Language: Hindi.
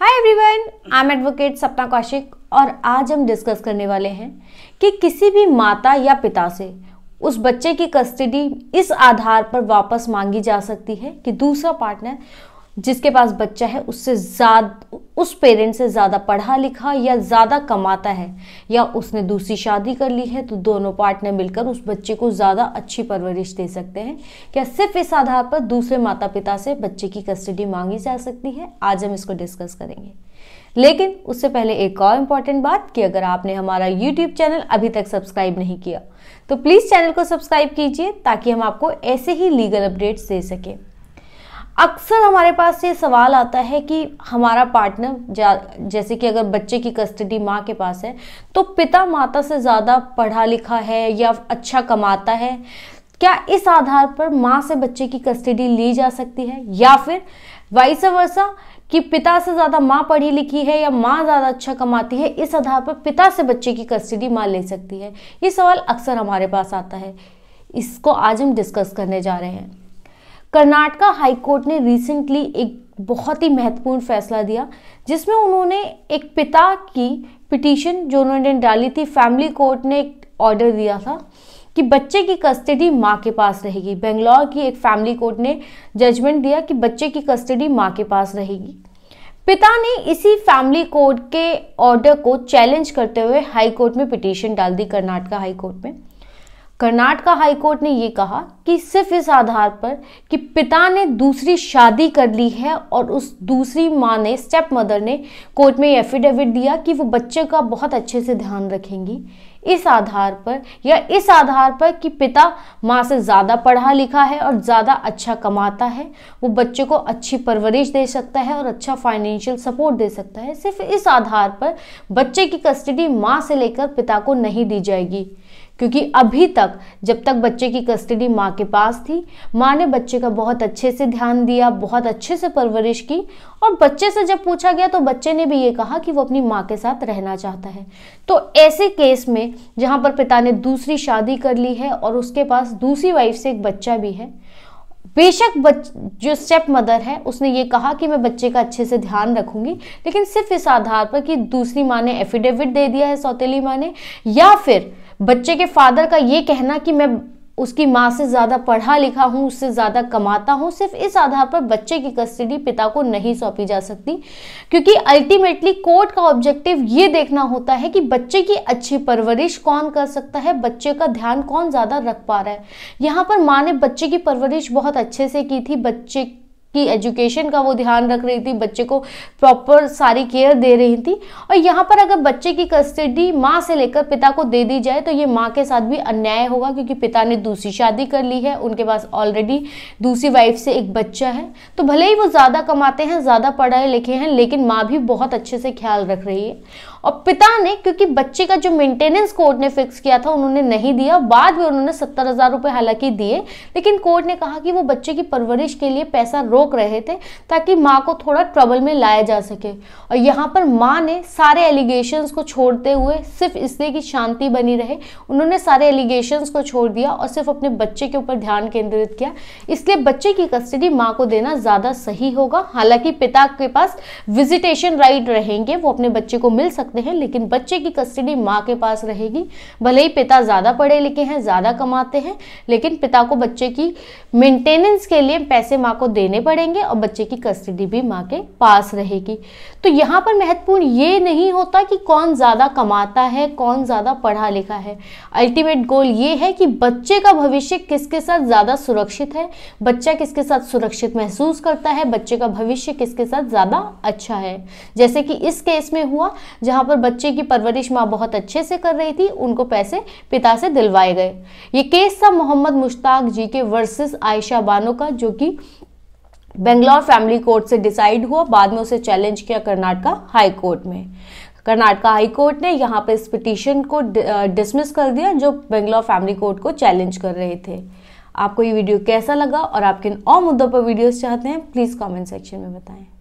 hi everyone I am advocate Sapna Kaushik और आज हम डिस्कस करने वाले हैं कि किसी भी माता या पिता से उस बच्चे की कस्टडी इस आधार पर वापस मांगी जा सकती है कि दूसरा पार्टनर जिसके पास बच्चा है उससे ज़्यादा उस पेरेंट से ज़्यादा पढ़ा लिखा या ज़्यादा कमाता है या उसने दूसरी शादी कर ली है तो दोनों पार्टनर मिलकर उस बच्चे को ज़्यादा अच्छी परवरिश दे सकते हैं क्या सिर्फ इस आधार पर दूसरे माता पिता से बच्चे की कस्टडी मांगी जा सकती है आज हम इसको डिस्कस करेंगे लेकिन उससे पहले एक और इम्पॉर्टेंट बात कि अगर आपने हमारा यूट्यूब चैनल अभी तक सब्सक्राइब नहीं किया तो प्लीज़ चैनल को सब्सक्राइब कीजिए ताकि हम आपको ऐसे ही लीगल अपडेट्स दे सकें अक्सर हमारे पास ये सवाल आता है कि हमारा पार्टनर जैसे कि अगर बच्चे की कस्टडी माँ के पास है तो पिता माता से ज़्यादा पढ़ा लिखा है या अच्छा कमाता है क्या इस आधार पर माँ से बच्चे की कस्टडी ली जा सकती है या फिर वाइस वर्षा कि पिता से ज़्यादा माँ पढ़ी लिखी है या माँ ज़्यादा अच्छा कमाती है इस आधार पर पिता से बच्चे की कस्टडी माँ ले सकती है ये सवाल अक्सर हमारे पास आता है इसको आज हम डिस्कस करने जा रहे हैं कर्नाटका कोर्ट ने रिसेंटली एक बहुत ही महत्वपूर्ण फैसला दिया जिसमें उन्होंने एक पिता की पिटीशन जो उन्होंने डाली थी फैमिली कोर्ट ने एक ऑर्डर दिया था कि बच्चे की कस्टडी माँ के पास रहेगी बेंगलोर की एक फैमिली कोर्ट ने जजमेंट दिया कि बच्चे की कस्टडी माँ के पास रहेगी पिता ने इसी फैमिली कोर्ट के ऑर्डर को चैलेंज करते हुए हाई कोर्ट में पिटीशन डाल दी कर्नाटका हाई कोर्ट में कर्नाटका हाईकोर्ट ने ये कहा कि सिर्फ इस आधार पर कि पिता ने दूसरी शादी कर ली है और उस दूसरी माँ ने स्टेप मदर ने कोर्ट में एफिडेविट दिया कि वो बच्चे का बहुत अच्छे से ध्यान रखेंगी इस आधार पर या इस आधार पर कि पिता माँ से ज़्यादा पढ़ा लिखा है और ज़्यादा अच्छा कमाता है वो बच्चे को अच्छी परवरिश दे सकता है और अच्छा फाइनेंशियल सपोर्ट दे सकता है सिर्फ इस आधार पर बच्चे की कस्टडी माँ से लेकर पिता को नहीं दी जाएगी क्योंकि अभी तक जब तक बच्चे की कस्टडी माँ के पास थी माँ ने बच्चे का बहुत अच्छे से ध्यान दिया बहुत अच्छे से परवरिश की और बच्चे से जब पूछा गया तो बच्चे ने भी ये कहा कि वो अपनी माँ के साथ रहना चाहता है तो ऐसे केस में जहाँ पर पिता ने दूसरी शादी कर ली है और उसके पास दूसरी वाइफ से एक बच्चा भी है बेशक बच जो स्टेप मदर है उसने ये कहा कि मैं बच्चे का अच्छे से ध्यान रखूंगी लेकिन सिर्फ इस आधार पर कि दूसरी माँ ने एफिडेविट दे दिया है सौतेली माँ ने या फिर बच्चे के फादर का ये कहना कि मैं उसकी माँ से ज़्यादा पढ़ा लिखा हूँ उससे ज़्यादा कमाता हूँ सिर्फ इस आधार पर बच्चे की कस्टडी पिता को नहीं सौंपी जा सकती क्योंकि अल्टीमेटली कोर्ट का ऑब्जेक्टिव ये देखना होता है कि बच्चे की अच्छी परवरिश कौन कर सकता है बच्चे का ध्यान कौन ज़्यादा रख पा रहा है यहाँ पर माँ ने बच्चे की परवरिश बहुत अच्छे से की थी बच्चे की एजुकेशन का वो ध्यान रख रही थी बच्चे को प्रॉपर सारी केयर दे रही थी और यहाँ पर अगर बच्चे की कस्टडी माँ से लेकर पिता को दे दी जाए तो ये माँ के साथ भी अन्याय होगा क्योंकि पिता ने दूसरी शादी कर ली है उनके पास ऑलरेडी दूसरी वाइफ से एक बच्चा है तो भले ही वो ज़्यादा कमाते हैं ज़्यादा पढ़ाए लिखे हैं लेकिन माँ भी बहुत अच्छे से ख्याल रख रही है और पिता ने क्योंकि बच्चे का जो मेंटेनेंस कोर्ट ने फिक्स किया था उन्होंने नहीं दिया बाद में उन्होंने सत्तर हज़ार रुपये हालांकि दिए लेकिन कोर्ट ने कहा कि वो बच्चे की परवरिश के लिए पैसा रोक रहे थे ताकि माँ को थोड़ा ट्रबल में लाया जा सके और यहाँ पर माँ ने सारे एलिगेशन को छोड़ते हुए सिर्फ इसलिए कि शांति बनी रहे उन्होंने सारे एलिगेशन को छोड़ दिया और सिर्फ अपने बच्चे के ऊपर ध्यान केंद्रित किया इसलिए बच्चे की कस्टडी माँ को देना ज़्यादा सही होगा हालांकि पिता के पास विजिटेशन राइट रहेंगे वो अपने बच्चे को मिल सकते हैं लेकिन बच्चे की कस्टडी माँ के पास रहेगी भले ही पिता ज़्यादा पढ़े लिखे हैं ज़्यादा कमाते हैं लेकिन पिता को बच्चे की मेंटेनेंस के लिए पैसे माँ को देने बढ़ेंगे और बच्चे की कस्टडी भी माँ के पास रहेगी तो यहाँ पर महत्वपूर्ण ये नहीं होता कि कौन ज़्यादा कमाता है कौन ज़्यादा पढ़ा लिखा है अल्टीमेट गोल ये है कि बच्चे का भविष्य किसके साथ ज़्यादा सुरक्षित है बच्चा किसके साथ सुरक्षित महसूस करता है बच्चे का भविष्य किसके साथ ज़्यादा अच्छा है जैसे कि इस केस में हुआ जहाँ पर बच्चे की परवरिश माँ बहुत अच्छे से कर रही थी उनको पैसे पिता से दिलवाए गए ये केस था मोहम्मद मुश्ताक जी के वर्सेस आयशा बानो का जो कि बेंगलोर फैमिली कोर्ट से डिसाइड हुआ बाद में उसे चैलेंज किया कर्नाटका हाई कोर्ट में कर्नाटका हाई कोर्ट ने यहाँ पे इस पिटीशन को डिसमिस कर दिया जो बेंगलोर फैमिली कोर्ट को चैलेंज कर रहे थे आपको ये वीडियो कैसा लगा और आप किन और मुद्दों पर वीडियोस चाहते हैं प्लीज़ कमेंट सेक्शन में बताएं